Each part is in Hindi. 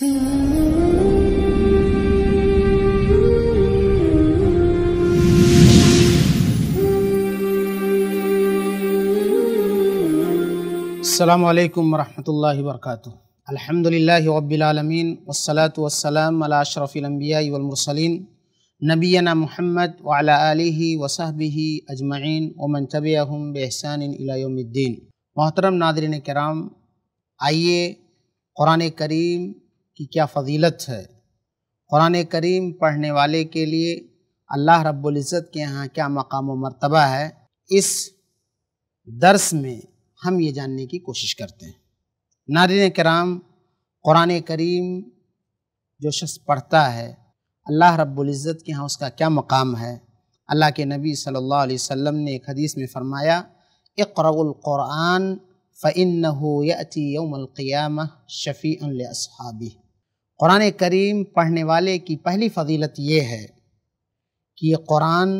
अल्लाम वरहमल वर्क अलहमदिल्ला रबीआलमीन वसलात वसलम अलाशरफ़िलम्बियामरसलिन नबीना महमद वाला वसहबी अजमैन वमन तबम बहसानद्दीन मोहतरम नादरन कराम आइए क़ुरान करीम की क्या फजीलत है क़ुरान करीम पढ़ने वाले के लिए अल्लाह रब्ज़त के यहाँ क्या मकाम व मरतबा है इस दर्स में हम ये जानने की कोशिश करते हैं नारिन कराम क़ुरान करीम जो शख्स पढ़ता है अल्लाह रब्ज़त के यहाँ उसका क्या मकाम है अल्लाह के नबी सल्लल्लाहु अलैहि वसल्लम ने एक हदीस में फ़रमाया इकरक़ुरान फ़िन यमक़ियाम शफ़ी असहाबी क़ुरान करीम पढ़ने वाले की पहली फजीलत यह है कि ये कुरान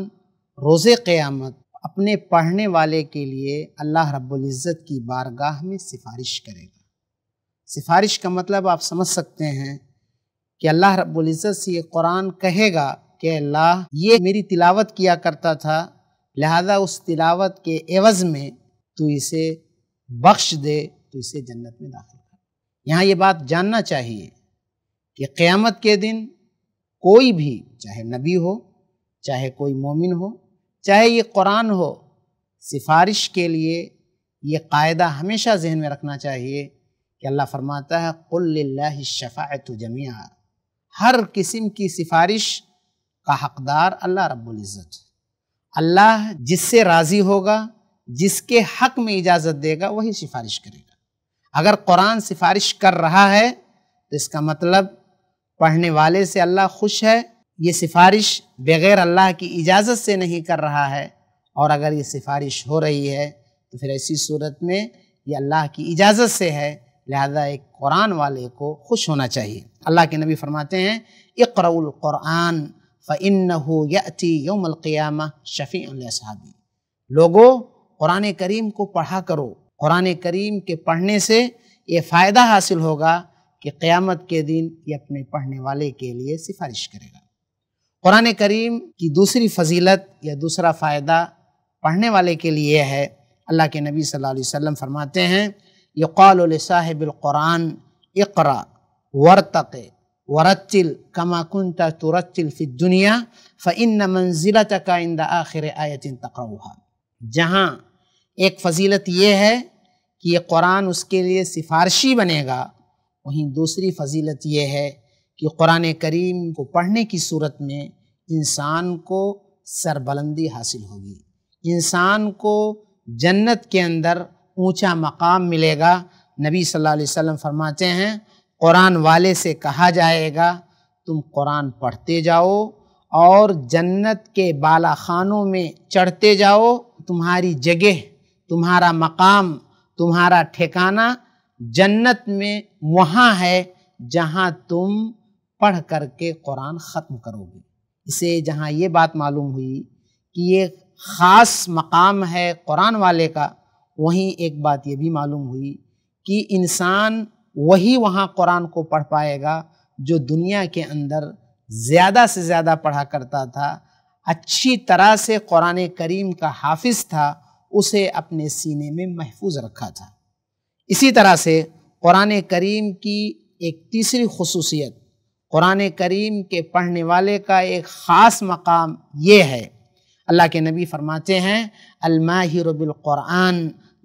रोज़े क़यामत अपने पढ़ने वाले के लिए अल्लाह रब्ज़त की बारगाह में सिफारिश करेगा सिफारिश का मतलब आप समझ सकते हैं कि अल्लाह रब्ज़त से ये कुरान कहेगा कि अल्लाह ये मेरी तिलावत किया करता था लिहाजा उस तिलावत के एवज़ में तो इसे बख्श दे तो इसे जन्नत में दाखिल कर यहाँ ये बात जानना चाहिए कि क़यामत के दिन कोई भी चाहे नबी हो चाहे कोई मोमिन हो चाहे ये कुरान हो सिफारिश के लिए ये कायदा हमेशा जहन में रखना चाहिए कि अल्लाह फरमाता है कुल्लाफ़ात जमिया हर किस्म की सिफारिश का हकदार अल्लाह रबुल्ज़त अल्लाह जिससे राज़ी होगा जिसके हक में इजाज़त देगा वही सिफारिश करेगा अगर कुरान सिफारिश कर रहा है तो इसका मतलब पढ़ने वाले से अल्लाह खुश है ये सिफारिश बग़ैर अल्लाह की इजाज़त से नहीं कर रहा है और अगर ये सिफारिश हो रही है तो फिर ऐसी सूरत में ये अल्लाह की इजाज़त से है लिहाजा एक कुरान वाले को खुश होना चाहिए अल्लाह के नबी फरमाते हैं इकरउल कुरान फ़िन यति योमक़ियाम शफ़ी साहबी लोगो कुरान करीम को पढ़ा करो कुरान करीम के पढ़ने से ये फ़ायदा हासिल होगा कि क़्यामत के दिन ये अपने पढ़ने वाले के लिए सिफारिश करेगा कुरान करीम की दूसरी फजीलत या दूसरा फ़ायदा पढ़ने वाले के लिए है अल्लाह के नबी सल्लल्लाहु अलैहि वसल्लम फरमाते हैं ये कौल इकरा वर्तक वरचिल कमा कुंता तुरचिल फिर दुनिया फ़िन मंजिला का आखिर आयतिन तकवा जहाँ एक फजीलत यह है कि ये कुरान उसके लिए सिफारशी बनेगा वहीं दूसरी फजीलत यह है कि क़ुरान करीम को पढ़ने की सूरत में इंसान को सरबलंदी हासिल होगी इंसान को जन्नत के अंदर ऊंचा मकाम मिलेगा नबी सल्लल्लाहु अलैहि वसल्लम फरमाते हैं क़ुरान वाले से कहा जाएगा तुम कुरान पढ़ते जाओ और जन्नत के बाला खानों में चढ़ते जाओ तुम्हारी जगह तुम्हारा मकाम तुम्हारा ठिकाना जन्नत में वहाँ है जहाँ तुम पढ़ करके कुरान ख़त्म करोगे इसे जहाँ ये बात मालूम हुई कि ये ख़ास मकाम है कुरान वाले का वहीं एक बात ये भी मालूम हुई कि इंसान वही वहाँ कुरान को पढ़ पाएगा जो दुनिया के अंदर ज़्यादा से ज़्यादा पढ़ा करता था अच्छी तरह से कुरान करीम का हाफिज़ था उसे अपने सीने में महफूज रखा था इसी तरह से क़ुरान करीम की एक तीसरी खसूसियत क़ुरान करीम के पढ़ने वाले का एक ख़ास मकाम ये है अल्लाह के नबी फरमाते हैं अलमाहिरबिलक़ुरान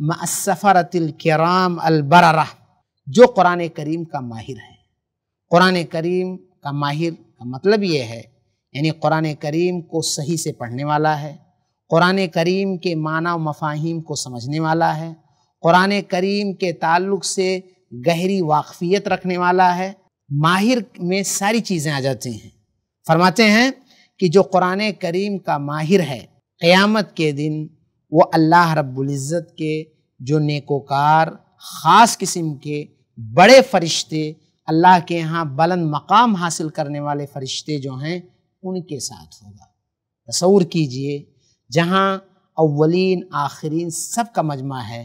मसफ़रतिलकराम अलबरा जो क़ुरान करीम का माहिर है क़ुरान करीम का माहिर का मतलब ये है यानी क़ुरान करीम को सही से पढ़ने वाला है क़ुरान करीम के माना मफाहिम को समझने वाला है कुरान करीम के ताल्लुक से गहरी वाकफियत रखने वाला है माहिर में सारी चीज़ें आ जाती हैं फरमाते हैं कि जो कुरान करीम का माहिर है क़यामत के दिन वो अल्लाह रब्ज़त के जो नेकोकार ख़ास किस्म के बड़े फरिश्ते अल्लाह के यहाँ बुलंद मकाम हासिल करने वाले फरिश्ते जो हैं उनके साथ होगा तस्वूर कीजिए जहाँ अव्वलिन आखिरीन सब का मजमा है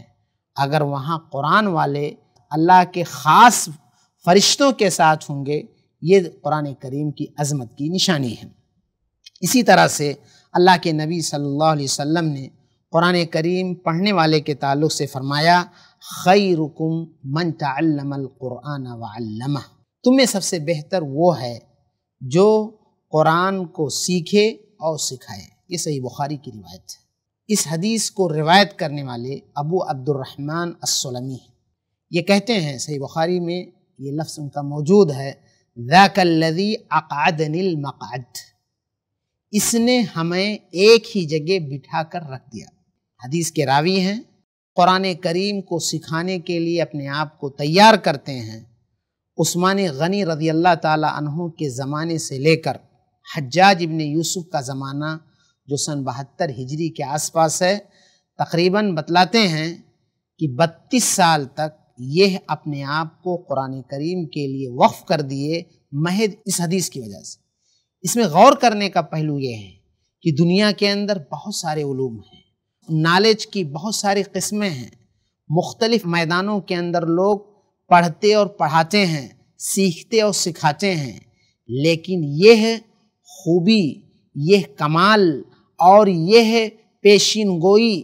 अगर वहाँ कुरान वाले अल्लाह के ख़ास फरिश्तों के साथ होंगे ये कुरान करीम की अज़मत की निशानी है इसी तरह से अल्लाह के नबी सल्लल्लाहु अलैहि वसल्लम ने कुरान करीम पढ़ने वाले के ताल्लुक से फरमाया खई रुकुम मन तमक़ुरान वल्लम तुम में सबसे बेहतर वो है जो कुरान को सीखे और सिखाए ये सही बुखारी की रिवायत है इस हदीस को रिवायत करने वाले अबू अब्दुलरहमान असलमी हैं ये कहते हैं सही बुखारी में ये लफ्ज़ उनका मौजूद है ज़ाकल्लदी अकादनिल मकाद इसने हमें एक ही जगह बिठा कर रख दिया हदीस के रावी हैं कुरान करीम को सिखाने के लिए अपने आप को तैयार करते हैं उस्मान गनी रज़ी अल्लाह ताला के ज़माने से लेकर हज्जाज इबन यूसुफ का ज़माना जो सन बहत्तर हिजरी के आसपास है तकरीबन बतलाते हैं कि बत्तीस साल तक यह अपने आप को कुरान करीम के लिए वक्फ़ कर दिए महद इस हदीस की वजह से इसमें गौर करने का पहलू ये है कि दुनिया के अंदर बहुत सारे ूम हैं नॉलेज की बहुत सारी किस्में हैं मुख्तलिफ़ मैदानों के अंदर लोग पढ़ते और पढ़ाते हैं सीखते और सिखाते हैं लेकिन यह खूबी यह कमाल और यह पेशीन गोई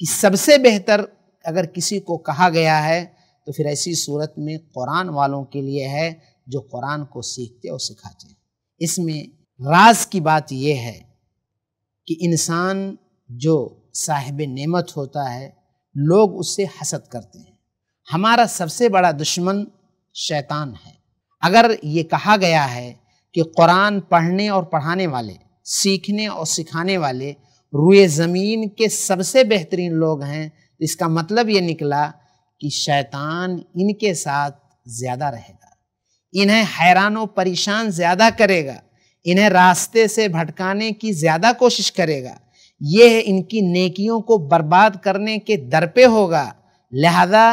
कि सबसे बेहतर अगर किसी को कहा गया है तो फिर ऐसी सूरत में कुरान वालों के लिए है जो कुरान को सीखते और सिखाते हैं इसमें राज की बात यह है कि इंसान जो साहिब नेमत होता है लोग उससे हसद करते हैं हमारा सबसे बड़ा दुश्मन शैतान है अगर ये कहा गया है कि कुरान पढ़ने और पढ़ाने वाले सीखने और सिखाने वाले रुए ज़मीन के सबसे बेहतरीन लोग हैं इसका मतलब ये निकला कि शैतान इनके साथ ज़्यादा रहेगा इन्हें हैरान और परेशान ज़्यादा करेगा इन्हें रास्ते से भटकाने की ज़्यादा कोशिश करेगा ये इनकी नेकियों को बर्बाद करने के दर पे होगा लिहाजा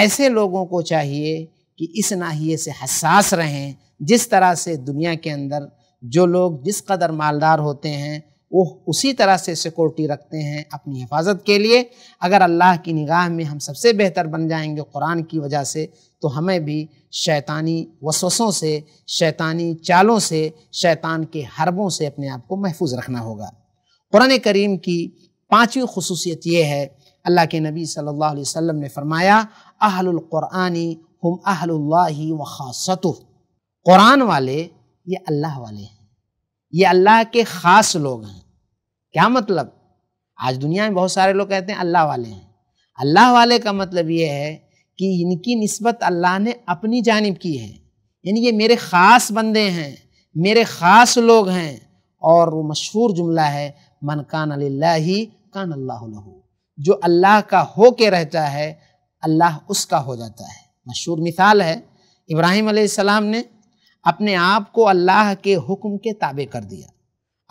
ऐसे लोगों को चाहिए कि इस नाहिए से हसास रहें जिस तरह से दुनिया के अंदर जो लोग जिस कदर मालदार होते हैं वो उसी तरह से सिक्योरिटी रखते हैं अपनी हिफाजत के लिए अगर अल्लाह की निगाह में हम सबसे बेहतर बन जाएंगे कुरान की वजह से तो हमें भी शैतानी वसवसों से शैतानी चालों से शैतान के हरबों से अपने आप को महफूज रखना होगा कुरान करीम की पाँचवीं खसूसियत ये है अल्लाह के नबी सल्लल्लाहु अलैहि वसल्लम ने फरमाया कुरानी हम अहलुल्लाही व ख़ासतु कुरान वाले ये अल्लाह वाले हैं ये अल्लाह के ख़ास लोग हैं क्या मतलब आज दुनिया में बहुत सारे लोग कहते हैं अल्लाह वाले हैं अल्लाह वाले का मतलब ये है कि इनकी नस्बत अल्लाह ने अपनी जानब की है यानी ये मेरे ख़ास बंदे हैं मेरे ख़ास लोग हैं और वो मशहूर जुमला है मन कान ही कान अल्लाह जो अल्लाह का हो के रहता है अल्लाह उसका हो जाता है मशहूर मिसाल है इब्राहिम सलाम ने अपने आप को अल्लाह के हुक्म के ताबे कर दिया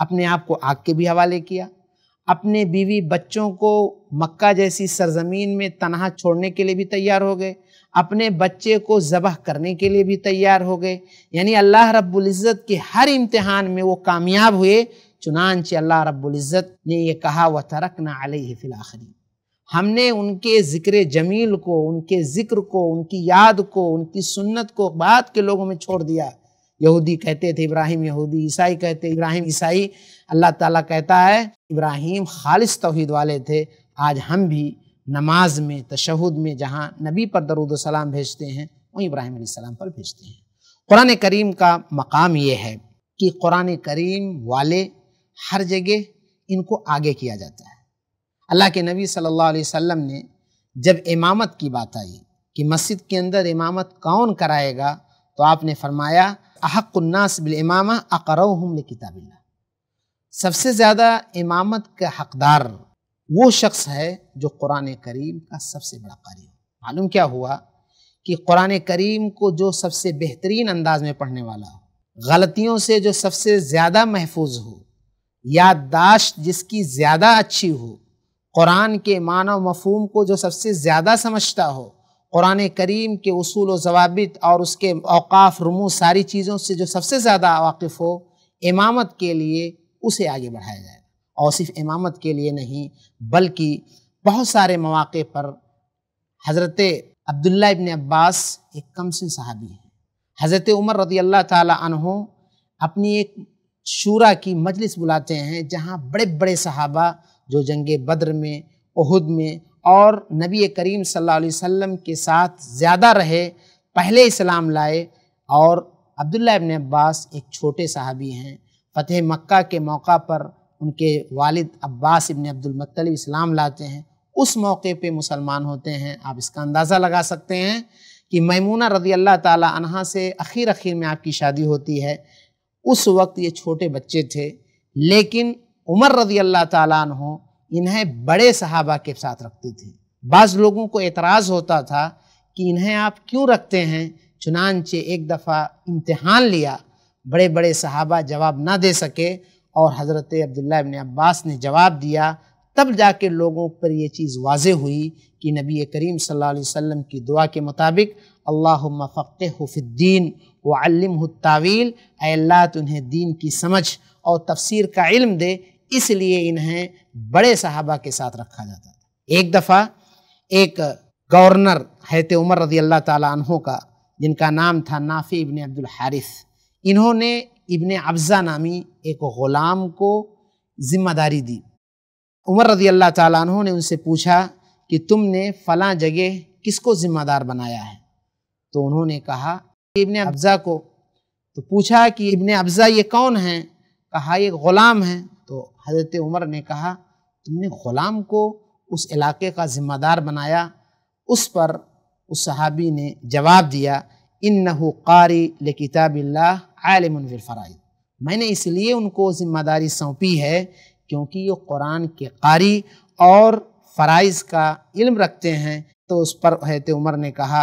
अपने आप को आग के भी हवाले किया अपने बीवी बच्चों को मक्का जैसी सरजमीन में तनहा छोड़ने के लिए भी तैयार हो गए अपने बच्चे को ज़बह करने के लिए भी तैयार हो गए यानी अल्लाह रब्ज़त के हर इम्तहान में वो कामयाब हुए चुनानचे अल्लाह रब्ज़त ने ये कहा व तरकना अलही फ़िलाखरी हमने उनके ज़िक्र जमील को उनके ज़िक्र को उनकी याद को उनकी सुन्नत को बाद के लोगों में छोड़ दिया यहूदी कहते थे इब्राहिम यहूदी ईसाई कहते इब्राहिम ईसाई अल्लाह ताला कहता है इब्राहिम खालिस तोहद वाले थे आज हम भी नमाज में तशहद में जहाँ नबी पर दरुद सलाम भेजते हैं वहीं इब्राहिम सलाम पर भेजते हैं कुरान करीम का मकाम ये है कि कुरान करीम वाले हर जगह इनको आगे किया जाता है अल्लाह के नबी सल्लल्लाहु अलैहि वसल्लम ने जब इमामत की बात आई कि मस्जिद के अंदर इमामत कौन कराएगा तो आपने फरमाया अहक़न्नास बिलमामा अकरम किताब सबसे ज़्यादा इमामत का हकदार वो शख्स है जो कुरान करीम का सबसे बड़ा कारी हो मालूम क्या हुआ कि कुरान करीम को जो सबसे बेहतरीन अंदाज में पढ़ने वाला हो गलतियों से जो सबसे ज़्यादा महफूज हो याददाश्त जिसकी ज़्यादा अच्छी हो कुरान के मान व मफहम को जो सबसे ज़्यादा समझता हो कुरान करीम के असूल जवाबित और उसके अवकाफ़ रमू सारी चीज़ों से जो सबसे ज़्यादा वाकिफ़ हो इमामत के लिए उसे आगे बढ़ाया जाए और सिर्फ इमामत के लिए नहीं बल्कि बहुत सारे मौाक़े पर हज़रत अब्दुल्ला इबन अब्बास एक कम सिन साहबी हैं हज़रत उमर रदी अल्लाह तहों अपनी एक शूरा की मजलिस बुलाते हैं जहाँ बड़े बड़े सहाबा जो जंग बद्र में उहद में और नबी करीम सल्लल्लाहु अलैहि वसल्लम के साथ ज़्यादा रहे पहले इस्लाम लाए और अब्दुल्ला इबन अब्बास एक छोटे साहबी हैं फ़तेह मक्का के मौका पर उनके वालिद अब्बास इबन अब्दुलमतलब इस्लाम लाते हैं उस मौके पे मुसलमान होते हैं आप इसका अंदाज़ा लगा सकते हैं कि मैमूना रदी अल्लाह ताला से अखीर अखीर में आपकी शादी होती है उस वक्त ये छोटे बच्चे थे लेकिन उमर रदी अल्लाह ताला इन्हें बड़े सहाबा के साथ रखते थे बाज़ लोगों को एतराज़ होता था कि इन्हें आप क्यों रखते हैं चुनानचे एक दफ़ा इम्तहान लिया बड़े बड़े सहाबा जवाब ना दे सके और हज़रत अब्दुल्ला इबन अब्बास ने जवाब दिया तब जाके लोगों पर यह चीज़ वाज हुई कि नबी करीम सल्लल्लाहु अलैहि वसल्लम की दुआ के मुताबिक अल्लाह फ़क़्फ़िद्दीन वल्लम तावील अल्लाह तुम्हें दीन की समझ और तफसीर का इल्म दे इसलिए इन्हें बड़े साहबा के साथ रखा जाता था एक दफ़ा एक गवर्नर हैत उमर रजी अल्लाह तहों का जिनका नाम था नाफी इबन अब्दुल हारिस इन्होंने इबन अफजा नामी एक ग़ुलाम को ज़िम्मेदारी दी उमर रजी अल्लाह तहों ने उनसे पूछा कि तुमने फ़लाँ जगह किसको ज़िम्मेदार बनाया है तो उन्होंने कहा इबन अफजा को तो पूछा कि इबन अफजा ये कौन हैं कहा ये ग़ुलाम हैं तो हज़रत उमर ने कहा तुमने ग़ुलाम को उस इलाके का ज़िम्मेदार बनाया उस पर उस सहाबी ने जवाब दिया इन कारी ल किताबिल्ला मैंने इसलिए उनको ज़िम्मेदारी सौंपी है क्योंकि ये कुरान के कारी और फ़राइज़ का इल्म रखते हैं तो उस पर हैत उमर ने कहा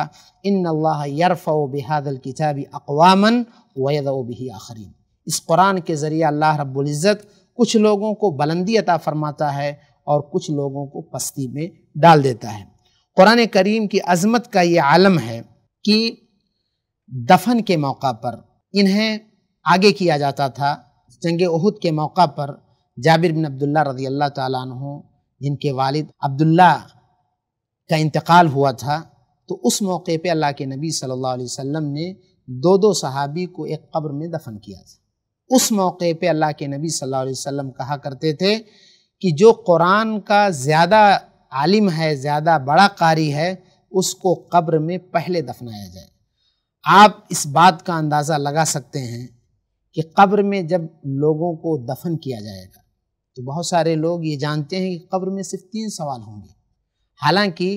इन अल्लाह यरफ़ बहादल किताबी अकवामन वयद बही आखरीन इस कुरान के ज़रिए अल्लाह इज़्ज़त कुछ लोगों को बुलंदी अता फरमाता है और कुछ लोगों को पस्ती में डाल देता है कुरान करीम की अज़मत का ये आलम है कि दफन के मौका पर इन्हें आगे किया जाता था जंग उहद के मौका पर जाबिर बिन अब्दुल्ला रज़ी अल्लाह तु जिनके वालिद अब्दुल्ला का इंतकाल हुआ था तो उस मौके पे अल्लाह के नबी सल्लल्लाहु अलैहि वसल्लम ने दो दो सहाबी को एक कब्र में दफन किया था उस मौके पे अल्लाह के नबी सल्लल्लाहु अलैहि वसल्लम कहा करते थे कि जो कुरान का ज़्यादा आलिम है ज़्यादा बड़ा कारी है उसको कब्र में पहले दफनाया जाए आप इस बात का अंदाज़ा लगा सकते हैं कि कब्र में जब लोगों को दफन किया जाएगा तो बहुत सारे लोग ये जानते हैं कि कब्र में सिर्फ तीन सवाल होंगे हालांकि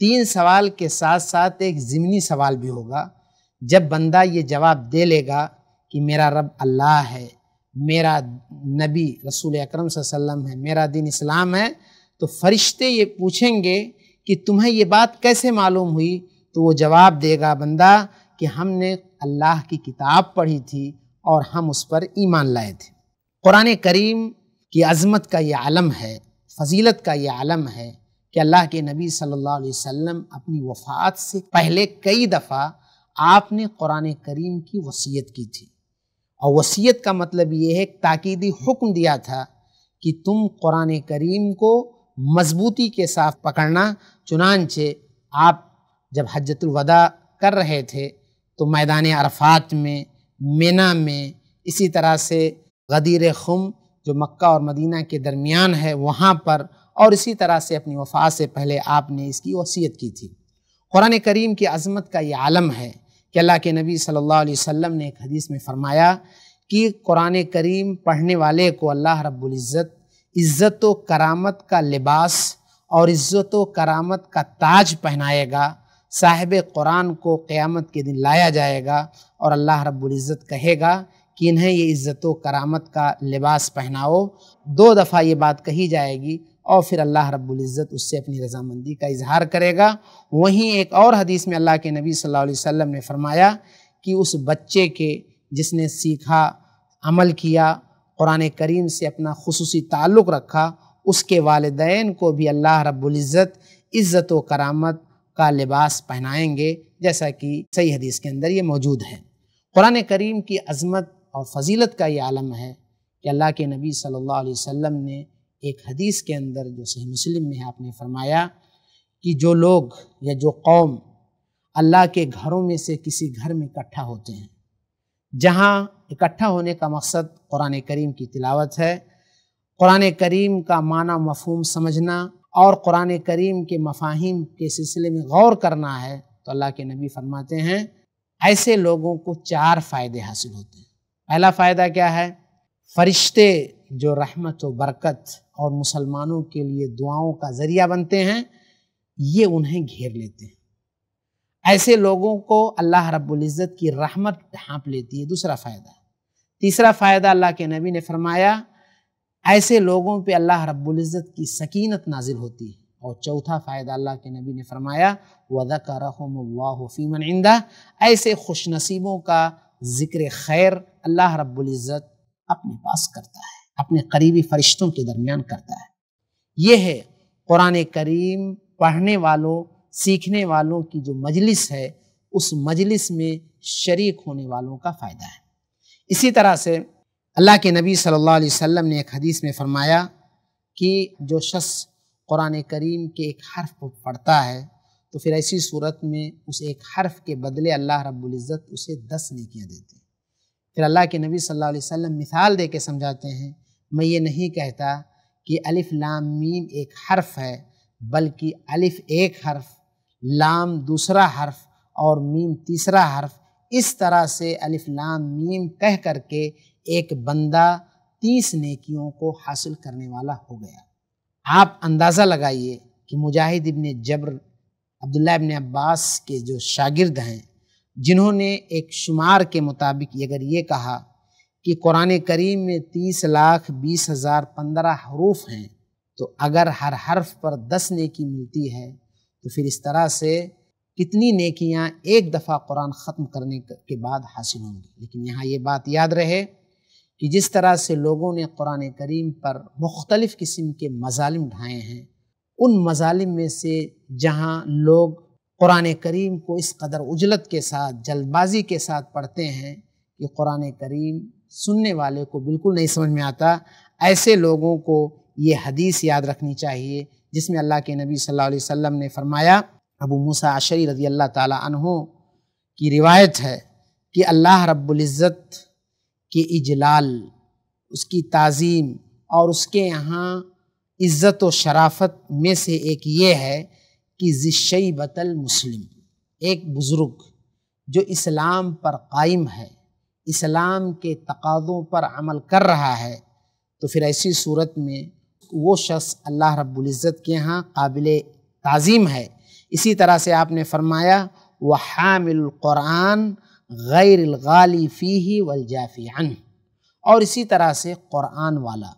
तीन सवाल के साथ साथ एक ज़िमनी सवाल भी होगा जब बंदा ये जवाब दे लेगा कि मेरा रब अल्लाह है मेरा नबी रसूल अकरम वसल्लम है मेरा दिन इस्लाम है तो फरिश्ते ये पूछेंगे कि तुम्हें ये बात कैसे मालूम हुई तो वो जवाब देगा बंदा कि हमने अल्लाह की किताब पढ़ी थी और हम उस पर ईमान लाए थे कुरान करीम की अज़मत का ये आलम है फजीलत का ये आलम है कि अल्लाह के नबी सल्लल्लाहु अलैहि वसल्लम अपनी वफ़ात से पहले कई दफ़ा आपने कुरान करीम की वसीयत की थी और वसीयत का मतलब ये है ताकीदी हुक्म दिया था कि तुम कुरान करीम को मजबूती के साथ पकड़ना चुनानचे आप जब हजतुलवदा कर रहे थे तो मैदान अरफात में मीना में इसी तरह से गदीर खुम जो मक्का और मदीना के दरमियान है वहाँ पर और इसी तरह से अपनी वफा से पहले आपने इसकी वसीयत की थी कुरान करीम की अजमत का ये आलम है कि अल्लाह के नबी सल्लल्लाहु अलैहि वसल्लम ने एक हदीस में फ़रमाया कि कुरान करीम पढ़ने वाले को अल्लाह रब्ज़त इज़्ज़त व करामत का लिबास और इज़्ज़त व करामत का ताज पहनाएगा साहिब कुरान को क़्यामत के दिन लाया जाएगा और अल्लाह इज़्ज़त कहेगा कि इन्हें ये इज़्ज़त व करामत का लिबास पहनाओ दो दफ़ा ये बात कही जाएगी और फिर अल्लाह रब्ज़त उससे अपनी रजामंदी का इजहार करेगा वहीं एक और हदीस में अल्लाह के नबी सल्लल्लाहु अलैहि वसल्लम ने फरमाया कि उस बच्चे के जिसने सीखा अमल किया कुरान करीम से अपना खसूसी ताल्लुक़ रखा उसके वालदेन को भी अल्लाह रब्ज़त इज़्ज़त व करामत का लिबास पहनाएंगे जैसा कि सही हदीस के अंदर ये मौजूद है कुरान करीम की अजमत और फजीलत का ये आलम है कि अल्लाह के नबी सल्लल्लाहु अलैहि वसल्लम ने एक हदीस के अंदर जो सही मुस्लिम में है आपने फरमाया कि जो लोग या जो कौम अल्लाह के घरों में से किसी घर में इकट्ठा होते हैं जहाँ इकट्ठा होने का मकसद कुरान करीम की तिलावत है कुरान करीम का माना मफहम समझना और कुरान करीम के मफाहिम के सिलसिले में गौर करना है तो अल्लाह के नबी फरमाते हैं ऐसे लोगों को चार फ़ायदे हासिल होते हैं पहला फ़ायदा क्या है फरिश्ते जो रहमत व बरकत और मुसलमानों के लिए दुआओं का ज़रिया बनते हैं ये उन्हें घेर लेते हैं ऐसे लोगों को अल्लाह रब्ज़त की रहमत ढांप लेती है दूसरा फ़ायदा तीसरा फ़ायदा अल्लाह के नबी ने फरमाया ऐसे लोगों पे अल्लाह रब्ज़त की सकीनत नाजिल होती है और चौथा फ़ायदा अल्लाह के नबी ने फरमाया वदा करफ़ीमन इंदा ऐसे खुशनसीबों का ज़िक्र खैर अल्लाह रब्ज़त अपने पास करता है अपने करीबी फरिश्तों के दरमियान करता है ये है कुरान करीम पढ़ने वालों सीखने वालों की जो मजलिस है उस मजलिस में शरीक होने वालों का फ़ायदा है इसी तरह से अल्लाह के नबी सल्लल्लाहु अलैहि वसल्लम ने एक हदीस में फरमाया कि जो शख्स कुरान करीम के एक हर्फ को पढ़ता है तो फिर ऐसी सूरत में उस एक हर्फ के बदले अल्लाह इज़्ज़त उसे दस नेकियां देते हैं फिर अल्लाह के नबी सल्लल्लाहु अलैहि वसल्लम मिसाल दे के समझाते हैं मैं ये नहीं कहता कि अलिफ लाम मीम एक हर्फ है बल्कि अलिफ एक हर्फ लाम दूसरा हर्फ और मीम तीसरा हर्फ इस तरह से अलिफ लाम मीम कह करके एक बंदा तीस नेकियों को हासिल करने वाला हो गया आप अंदाज़ा लगाइए कि मुजाहिद इबन जबर अब्दुल्ला इबन अब्बास के जो शागिर्द हैं जिन्होंने एक शुमार के मुताबिक अगर ये कहा कि कुरान करीम में तीस लाख बीस हज़ार पंद्रह हरूफ हैं तो अगर हर हर्फ पर दस नेकी मिलती है तो फिर इस तरह से कितनी नेकियां एक दफ़ा कुरान ख़त्म करने के बाद हासिल होंगी लेकिन यहाँ ये बात याद रहे कि जिस तरह से लोगों ने कुरान करीम पर मुख्तलिफ़ किस्म के मजालिम ढाए हैं उन मजालिम में से जहाँ लोग कुरान करीम को इस कदर उजलत के साथ जल्दबाजी के साथ पढ़ते हैं कि कुरान करीम सुनने वाले को बिल्कुल नहीं समझ में आता ऐसे लोगों को ये हदीस याद रखनी चाहिए जिसमें अल्लाह के नबी सल्लल्लाहु अलैहि वसल्लम ने फरमाया अबू मूसा अशरी रजी अल्लाह ताला अनहो की रिवायत है कि अल्लाह रब्ज़त के इजलाल उसकी तज़ीम और उसके यहाँ इज़्ज़त व शराफत में से एक ये है कि ज़िशई बतल मुस्लिम एक बुज़ुर्ग जो इस्लाम पर कायम है इस्लाम के तकाज़ों पर अमल कर रहा है तो फिर ऐसी सूरत में वो शख्स अल्लाह रब्ज़त के यहाँ काबिल तज़ीम है इसी तरह से आपने फरमाया वह हामिलक़ुरान गैरगाली फ़ी और इसी तरह से क़ुरान वाला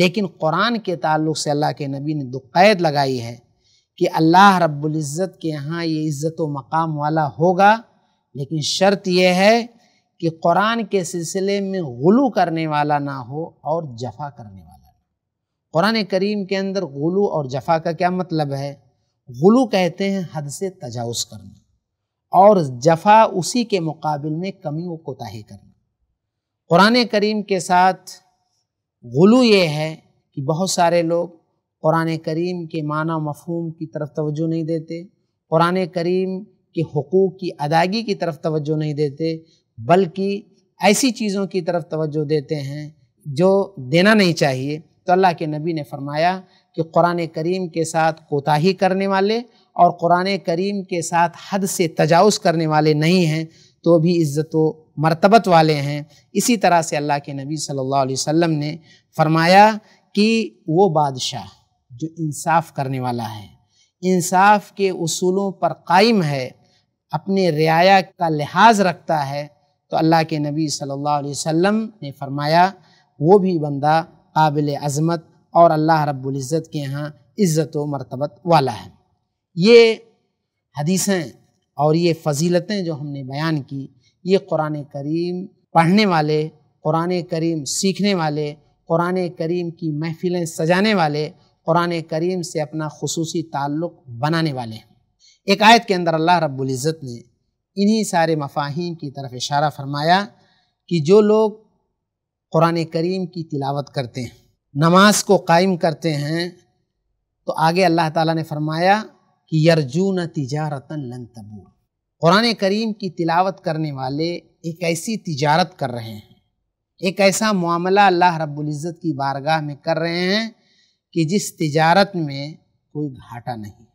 लेकिन क़ुरान के ताल्लुक से अल्लाह के नबी ने दो कैद लगाई है कि अल्लाह रब्ज़त के यहाँ ये इज़्ज़त व मकाम वाला होगा लेकिन शर्त यह है कि कुरान के सिलसिले में गुलू करने वाला ना हो और जफा करने वाला ना कुरान करीम के अंदर गुलू और जफा का क्या मतलब है गुलू कहते हैं हद से तजाउज़ करना और जफा उसी के मुकाबले में कमी व कोताही करना कुरान करीम के साथ गुलू ये है कि बहुत सारे लोग कुरान करीम के माना मफहूम की तरफ तवज्जो नहीं देते कुरान करीम के हकूक़ की अदायगी की तरफ तवज्जो नहीं देते बल्कि ऐसी चीज़ों की तरफ तवज्जो देते हैं जो देना नहीं चाहिए तो अल्लाह के नबी ने फरमाया कि कुरान करीम के साथ कोताही करने वाले और कुरान करीम के साथ हद से तजावज़ करने वाले नहीं हैं तो भी इज़्ज़त व मरतबत वाले हैं इसी तरह से अल्लाह के नबी सल्लल्लाहु अलैहि वसल्लम ने फरमाया कि वो बादशाह जो इंसाफ करने वाला है इंसाफ के उसूलों पर कायम है अपने रियाया का लिहाज रखता है तो अल्लाह के नबी सल्लल्लाहु अलैहि वसल्लम ने फरमाया वो भी बंदा काबिल अजमत और अल्लाह इज़्ज़त के यहाँ इज़्ज़त व मरतबत वाला है ये हदीसें और ये फजीलतें जो हमने बयान की ये कुरान करीम पढ़ने वाले कुरान करीम सीखने वाले कुरान करीम की महफ़िलें सजाने वाले कुरान करीम से अपना खसूसी ताल्लुक़ बनाने वाले हैं एक आयत के अंदर अल्लाह रब्ज़त ने इन्हीं सारे मफाहिम की तरफ इशारा फरमाया कि जो लोग कुरान करीम की तिलावत करते हैं नमाज को कायम करते हैं तो आगे अल्लाह ताला ने फरमाया कि यरजून तिजारतन लन तबूर कुरान करीम की तिलावत करने वाले एक ऐसी तिजारत कर रहे हैं एक ऐसा मामला अल्लाह इज़्ज़त की बारगाह में कर रहे हैं कि जिस तिजारत में कोई घाटा नहीं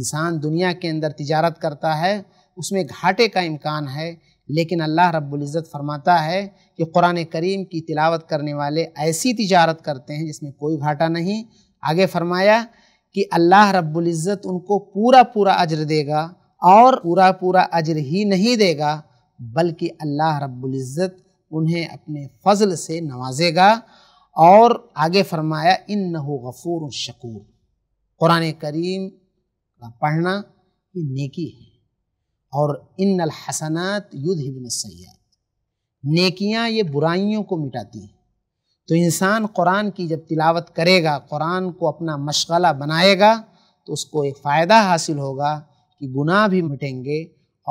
इंसान दुनिया के अंदर तिजारत करता है उसमें घाटे का इम्कान है लेकिन अल्लाह रब्ज़त फरमाता है कि कुरान करीम की तिलावत करने वाले ऐसी तिजारत करते हैं जिसमें कोई घाटा नहीं आगे फरमाया कि अल्लाह इज़्ज़त उनको पूरा पूरा अजर देगा और पूरा पूरा अजर ही नहीं देगा बल्कि अल्लाह रब्ज़त उन्हें अपने फजल से नवाजेगा और आगे फरमाया इन नहो गफूर शकूर कुरान करीम का पढ़ना ये नेकी है और इन हसनात युद्ध हिबिन सयाद नेकियाँ ये बुराइयों को मिटाती हैं तो इंसान कुरान की जब तिलावत करेगा कुरान को अपना मशगला बनाएगा तो उसको एक फ़ायदा हासिल होगा कि गुनाह भी मिटेंगे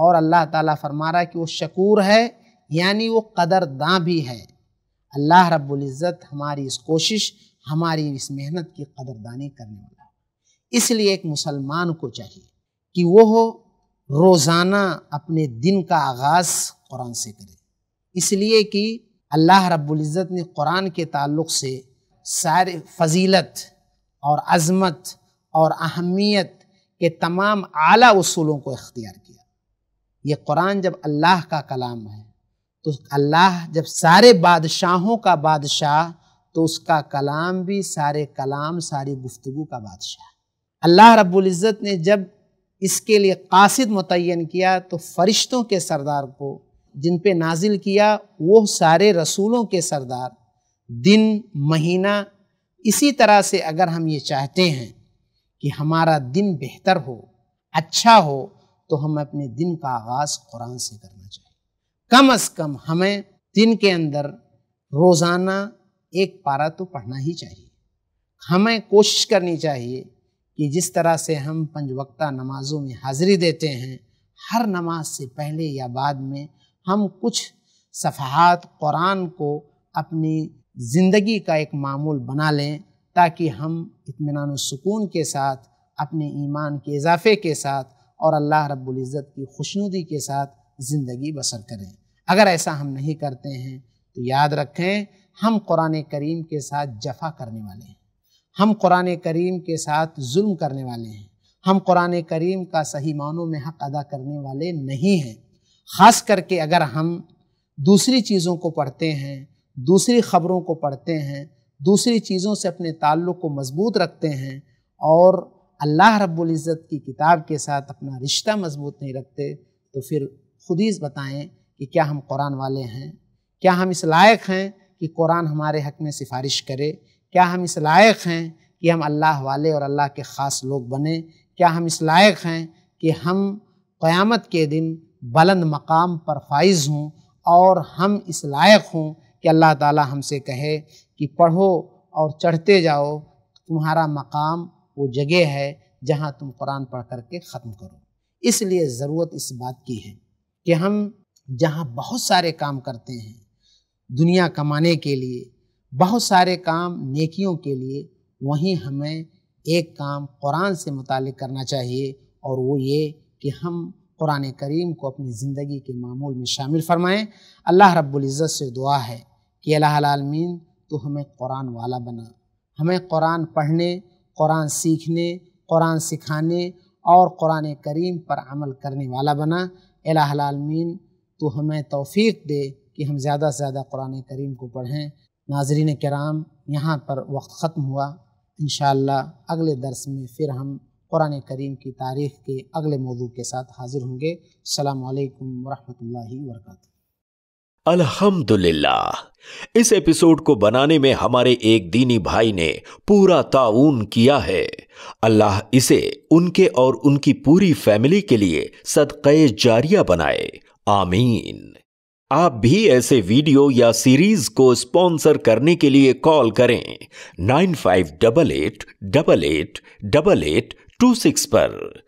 और अल्लाह ताला फरमा रहा कि वो शकूर है यानी वो कदरदान भी है अल्लाह इज़्ज़त हमारी इस कोशिश हमारी इस मेहनत की कदरदानी करने वाला इसलिए एक मुसलमान को चाहिए कि वो हो रोज़ाना अपने दिन का आगाज़ कुरान से करें इसलिए कि अल्लाह रब्ज़त ने कुरान के ताल्लुक़ से सारे फजीलत और अज़मत और अहमियत के तमाम आला उसूलों को इख्तियार किया ये कुरान जब अल्लाह का कलाम है तो अल्लाह जब सारे बादशाहों का बादशाह तो उसका कलाम भी सारे कलाम सारी गुफ्तु का बादशाह अल्लाह रब्ज़त ने जब इसके लिए कासिद मुतन किया तो फरिश्तों के सरदार को जिन पे नाजिल किया वो सारे रसूलों के सरदार दिन महीना इसी तरह से अगर हम ये चाहते हैं कि हमारा दिन बेहतर हो अच्छा हो तो हम अपने दिन का आगाज़ कुरान से करना चाहिए कम अज़ कम हमें दिन के अंदर रोज़ाना एक पारा तो पढ़ना ही चाहिए हमें कोशिश करनी चाहिए कि जिस तरह से हम वक्ता नमाज़ों में हाज़िरी देते हैं हर नमाज से पहले या बाद में हम कुछ सफ़ात कुरान को अपनी ज़िंदगी का एक मामूल बना लें ताकि हम इतमान सुकून के साथ अपने ईमान के इजाफे के साथ और अल्लाह इज़्ज़त की खुशनुदी के साथ ज़िंदगी बसर करें अगर ऐसा हम नहीं करते हैं तो याद रखें हम कुरान करीम के साथ जफा करने वाले हैं हम कुरान करीम के साथ जुल्म करने वाले हैं हम कुरान करीम का सही मानों में हक अदा करने वाले नहीं हैं ख़ास करके अगर हम दूसरी चीज़ों को पढ़ते हैं दूसरी ख़बरों को पढ़ते हैं दूसरी चीज़ों से अपने ताल्लुक़ को मजबूत रखते हैं और अल्लाह रब्बुल इज़्ज़त की किताब के साथ अपना रिश्ता मजबूत नहीं रखते तो फिर खुद ही बताएं कि क्या हम कुरान वाले हैं क्या हम इस लायक हैं कि कुरान हमारे हक में सिफारिश करे क्या हम इस लायक हैं कि हम अल्लाह वाले और अल्लाह के ख़ास लोग बने क्या हम इस लायक हैं कि हम क़यामत के दिन बुलंद मकाम पर फाइज हों और हम इस लायक हों कि अल्लाह ताला हमसे कहे कि पढ़ो और चढ़ते जाओ तुम्हारा मकाम वो जगह है जहाँ तुम कुरान पढ़ करके ख़त्म करो इसलिए ज़रूरत इस बात की है कि हम जहाँ बहुत सारे काम करते हैं दुनिया कमाने के लिए बहुत सारे काम नेकियों के लिए वहीं हमें एक काम कुरान से मुतल करना चाहिए और वो ये कि हम कुरान करीम को अपनी ज़िंदगी के मामूल में शामिल फरमाएँ अल्लाह रब्ज़त से दुआ है कि अलामीन तो हमें कुरान वाला बना हमें कुरान पढ़ने कुरान सीखने कुरान सिखाने और कुरान करीम पर अमल करने वाला बना अलामीन तो हमें तौफीक दे कि हम ज़्यादा से ज़्यादा कुरान करीम को पढ़ें नाजरीन कराम यहाँ पर वक्त ख़त्म हुआ इन अगले दरस में फिर हम कुरान करीम की तारीख़ के अगले मौजू के साथ हाज़िर होंगे अलकम वरहमल वर्क अल्हम्दुलिल्लाह इस एपिसोड को बनाने में हमारे एक दीनी भाई ने पूरा ताउन किया है अल्लाह इसे उनके और उनकी पूरी फैमिली के लिए सदक़ जारिया बनाए आमीन आप भी ऐसे वीडियो या सीरीज को स्पॉन्सर करने के लिए कॉल करें nine five double eight double eight double eight two six पर